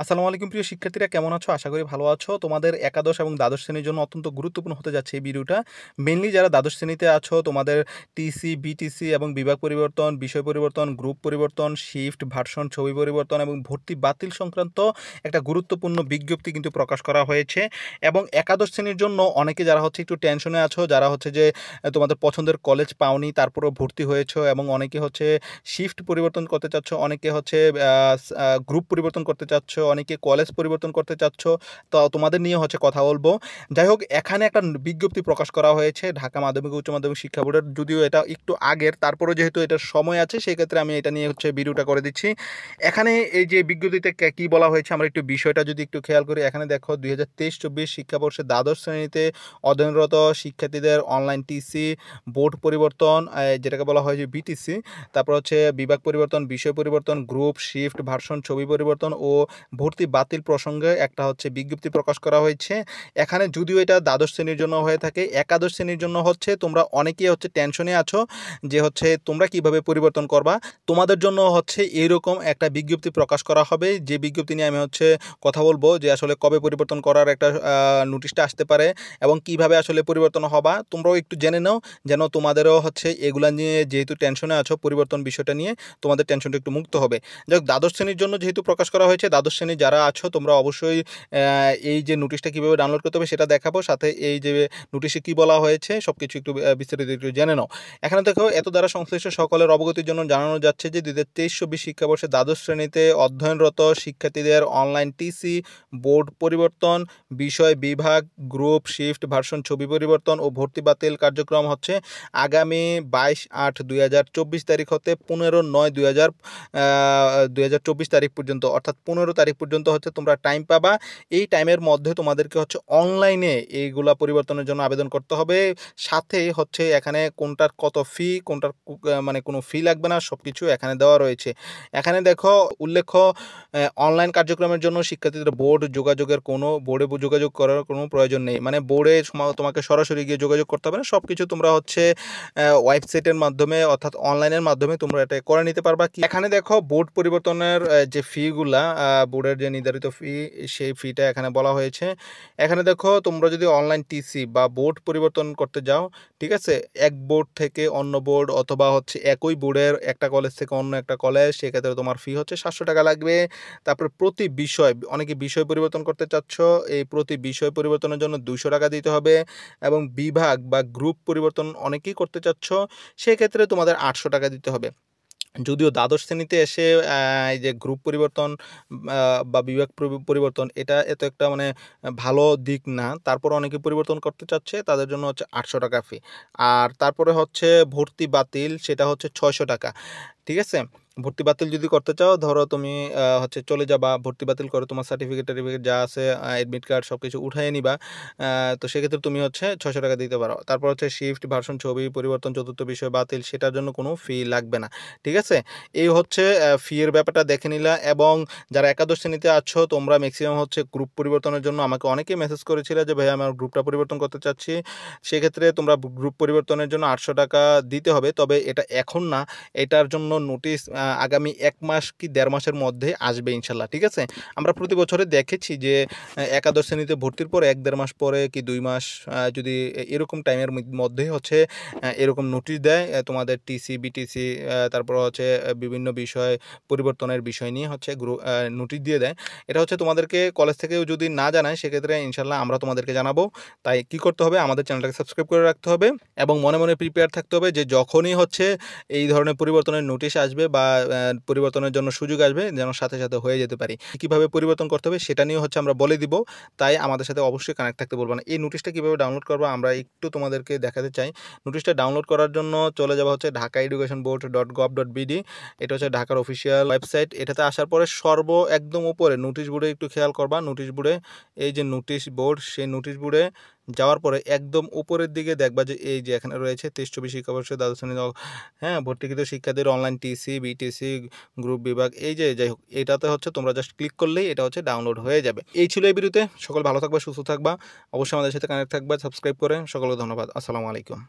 আসসালামু আলাইকুম প্রিয় শিক্ষার্থীরা কেমন আছো আশা করি ভালো আছো তোমাদের একাদশ এবং দ্বাদশ শ্রেণীর জন্য অত্যন্ত গুরুত্বপূর্ণ হতে যাচ্ছে এই ভিডিওটা মেনলি যারা দ্বাদশ শ্রেণীতে আছো তোমাদের টিসি বিটিসি এবং বিভাগ পরিবর্তন বিষয় পরিবর্তন গ্রুপ পরিবর্তন শিফট ভার্সন ছবি পরিবর্তন এবং ভর্তি বাতিল সংক্রান্ত একটা গুরুত্বপূর্ণ বিজ্ঞপ্তি কিন্তু প্রকাশ করা হয়েছে এবং একাদশ শ্রেণীর জন্য অনেকে যারা হচ্ছে একটু টেনশনে আছো যারা হচ্ছে যে তোমাদের পছন্দের কলেজ পাওনি তারপরেও ভর্তি হয়েছো এবং অনেকে হচ্ছে শিফট পরিবর্তন করতে চাচ্ছ অনেকে হচ্ছে গ্রুপ পরিবর্তন করতে চাচ্ছ অনেকে কলেজ পরিবর্তন করতে চাচ্ছ তো তোমাদের নিয়ে হচ্ছে কথা বলবো যাই হোক এখানে একটা বিজ্ঞপ্তি প্রকাশ করা হয়েছে ঢাকা মাধ্যমিক উচ্চ মাধ্যমিক শিক্ষা বোর্ডের যদিও এটা একটু আগের তারপরে যেহেতু এটার সময় আছে সেই ক্ষেত্রে আমি এটা নিয়ে হচ্ছে ভিডিওটা করে দিচ্ছি এখানে এই যে বিজ্ঞপ্তিতে কি বলা হয়েছে আমরা একটু বিষয়টা যদি একটু খেয়াল করি এখানে দেখো দুই হাজার তেইশ চব্বিশ শিক্ষাবর্ষে দ্বাদশ শ্রেণীতে অধ্যয়নরত শিক্ষার্থীদের অনলাইন টিসি বোর্ড পরিবর্তন যেটাকে বলা হয় যে বিটিসি তারপর হচ্ছে বিভাগ পরিবর্তন বিষয় পরিবর্তন গ্রুপ শিফট ভার্সন ছবি পরিবর্তন ও ভর্তি বাতিল প্রসঙ্গে একটা হচ্ছে বিজ্ঞপ্তি প্রকাশ করা হয়েছে এখানে যদিও এটা দ্বাদশ শ্রেণীর জন্য হয়ে থাকে একাদশ শ্রেণীর জন্য হচ্ছে তোমরা অনেকেই হচ্ছে টেনশনে আছো যে হচ্ছে তোমরা কিভাবে পরিবর্তন করবা তোমাদের জন্য হচ্ছে এরকম একটা বিজ্ঞপ্তি প্রকাশ করা হবে যে বিজ্ঞপ্তি নিয়ে আমি হচ্ছে কথা বলবো যে আসলে কবে পরিবর্তন করার একটা নোটিশটা আসতে পারে এবং কিভাবে আসলে পরিবর্তন হবা তোমরাও একটু জেনে নাও যেন তোমাদেরও হচ্ছে এগুলা নিয়ে যেহেতু টেনশনে আছো পরিবর্তন বিষয়টা নিয়ে তোমাদের টেনশনটা একটু মুক্ত হবে যাই হোক দ্বাদশ শ্রেণীর জন্য যেহেতু প্রকাশ করা হয়েছে দ্বাদশ সেকশনে যারা আছো তোমরা অবশ্যই এই যে নোটিশটা কীভাবে ডাউনলোড করতে হবে সেটা দেখাবো সাথে এই যে নোটিশে কি বলা হয়েছে সব কিছু একটু বিস্তারিত একটু জেনে নাও এখানে দেখো এত দ্বারা সংশ্লিষ্ট সকলের অবগতির জন্য জানানো যাচ্ছে যে দু হাজার তেইশ চব্বিশ শিক্ষাবর্ষে দ্বাদশ শ্রেণীতে অধ্যয়নরত শিক্ষার্থীদের অনলাইন টিসি বোর্ড পরিবর্তন বিষয় বিভাগ গ্রুপ শিফট ভার্সন ছবি পরিবর্তন ও ভর্তি বাতিল কার্যক্রম হচ্ছে আগামী বাইশ আট দুই তারিখ হতে পনেরো নয় দুই হাজার তারিখ পর্যন্ত অর্থাৎ পনেরো তারিখ তারিখ পর্যন্ত হচ্ছে তোমরা টাইম পাবা এই টাইমের মধ্যে তোমাদেরকে হচ্ছে অনলাইনে এইগুলা পরিবর্তনের জন্য আবেদন করতে হবে সাথে হচ্ছে এখানে কোনটার কত ফি কোনটার মানে কোনো ফি লাগবে না সব কিছু এখানে দেওয়া রয়েছে এখানে দেখো উল্লেখ্য অনলাইন কার্যক্রমের জন্য শিক্ষার্থীদের বোর্ড যোগাযোগের কোনো বোর্ডে যোগাযোগ করার কোনো প্রয়োজন নেই মানে বোর্ডে তোমাকে সরাসরি গিয়ে যোগাযোগ করতে হবে না সব কিছু তোমরা হচ্ছে ওয়েবসাইটের মাধ্যমে অর্থাৎ অনলাইনের মাধ্যমে তোমরা এটা করে নিতে পারবা কি এখানে দেখো বোর্ড পরিবর্তনের যে ফিগুলা বোর্ড বোর্ডের যে নির্ধারিত ফি সেই ফিটা এখানে বলা হয়েছে এখানে দেখো তোমরা যদি অনলাইন টিসি বা বোর্ড পরিবর্তন করতে যাও ঠিক আছে এক বোর্ড থেকে অন্য বোর্ড অথবা হচ্ছে একই বোর্ডের একটা কলেজ থেকে অন্য একটা কলেজ সেক্ষেত্রে তোমার ফি হচ্ছে সাতশো টাকা লাগবে তারপর প্রতি বিষয় অনেকে বিষয় পরিবর্তন করতে চাচ্ছ এই প্রতি বিষয় পরিবর্তনের জন্য দুশো টাকা দিতে হবে এবং বিভাগ বা গ্রুপ পরিবর্তন অনেকেই করতে চাচ্ছ সেক্ষেত্রে তোমাদের আটশো টাকা দিতে হবে যদিও দ্বাদশ শ্রেণীতে এসে এই যে গ্রুপ পরিবর্তন বা বিভাগ পরিবর্তন এটা এত একটা মানে ভালো দিক না তারপর অনেকে পরিবর্তন করতে চাচ্ছে তাদের জন্য হচ্ছে আটশো টাকা ফি আর তারপরে হচ্ছে ভর্তি বাতিল সেটা হচ্ছে ছয়শো টাকা ঠিক আছে ভর্তি বাতিল যদি করতে চাও ধরো তুমি হচ্ছে চলে যাবা ভর্তি বাতিল করে তোমার সার্টিফিকেট টার্টিফিকেট যা আছে অ্যাডমিট কার্ড সব কিছু উঠাই নিবা তো সেক্ষেত্রে তুমি হচ্ছে ছশো টাকা দিতে পারো তারপর হচ্ছে শিফট ভার্সন ছবি পরিবর্তন চতুর্থ বিষয় বাতিল সেটার জন্য কোনো ফি লাগবে না ঠিক আছে এই হচ্ছে ফিয়ের ব্যাপারটা দেখে নিলা এবং যারা একাদশ শ্রেণীতে আছো তোমরা ম্যাক্সিমাম হচ্ছে গ্রুপ পরিবর্তনের জন্য আমাকে অনেকেই মেসেজ করেছিল যে ভাই আমার গ্রুপটা পরিবর্তন করতে চাচ্ছি সেক্ষেত্রে তোমরা গ্রুপ পরিবর্তনের জন্য আটশো টাকা দিতে হবে তবে এটা এখন না এটার জন্য নোটিশ আগামী এক মাস কি দেড় মাসের মধ্যে আসবে ইনশাল্লাহ ঠিক আছে আমরা প্রতি বছরে দেখেছি যে একাদশ শ্রেণীতে ভর্তির পর এক দেড় মাস পরে কি দুই মাস যদি এরকম টাইমের মধ্যে হচ্ছে এরকম নোটিশ দেয় তোমাদের টিসি বিটিসি তারপর হচ্ছে বিভিন্ন বিষয় পরিবর্তনের বিষয় নিয়ে হচ্ছে গ্রু নোটিশ দিয়ে দেয় এটা হচ্ছে তোমাদেরকে কলেজ থেকেও যদি না জানায় সেক্ষেত্রে ইনশাল্লাহ আমরা তোমাদেরকে জানাবো তাই কি করতে হবে আমাদের চ্যানেলটাকে সাবস্ক্রাইব করে রাখতে হবে এবং মনে মনে প্রিপেয়ার থাকতে হবে যে যখনই হচ্ছে এই ধরনের পরিবর্তনের নোটিশ আসবে বা পরিবর্তনের জন্য সুযোগ আসবে যেন সাথে সাথে হয়ে যেতে পারি কিভাবে পরিবর্তন করতে হবে সেটা নিয়ে হচ্ছে আমরা বলে দিব তাই আমাদের সাথে অবশ্যই কানেক্ট থাকতে বলবো না এই নোটিশটা কীভাবে ডাউনলোড করবো আমরা একটু তোমাদেরকে দেখাতে চাই নোটিশটা ডাউনলোড করার জন্য চলে যাওয়া হচ্ছে Dhaka education board dot gov dot BD এটা হচ্ছে ঢাকার অফিসিয়াল ওয়েবসাইট এটাতে আসার পরে সর্ব একদম উপরে নোটিশ বোর্ডে একটু খেয়াল করবা নোটিশ বোর্ডে এই যে নোটিশ বোর্ড সেই নোটিশ বোর্ডে যাওয়ার পরে একদম উপরের দিকে দেখবা যে এই যে এখানে রয়েছে তেইশ চব্বিশ শিক্ষাবর্ষ দ্বাদশ শ্রেণী হ্যাঁ ভর্তিকৃত শিক্ষার্থীর অনলাইন টিসি বিটিসি গ্রুপ বিভাগ এই যে যাই হোক এটাতে হচ্ছে তোমরা জাস্ট ক্লিক করলেই এটা হচ্ছে ডাউনলোড হয়ে যাবে এই ছিল এই বিরুদ্ধে সকল ভালো থাকবা সুস্থ থাকবা অবশ্যই আমাদের সাথে কানেক্ট থাকবা সাবস্ক্রাইব করে সকলকে ধন্যবাদ আসসালামু আলাইকুম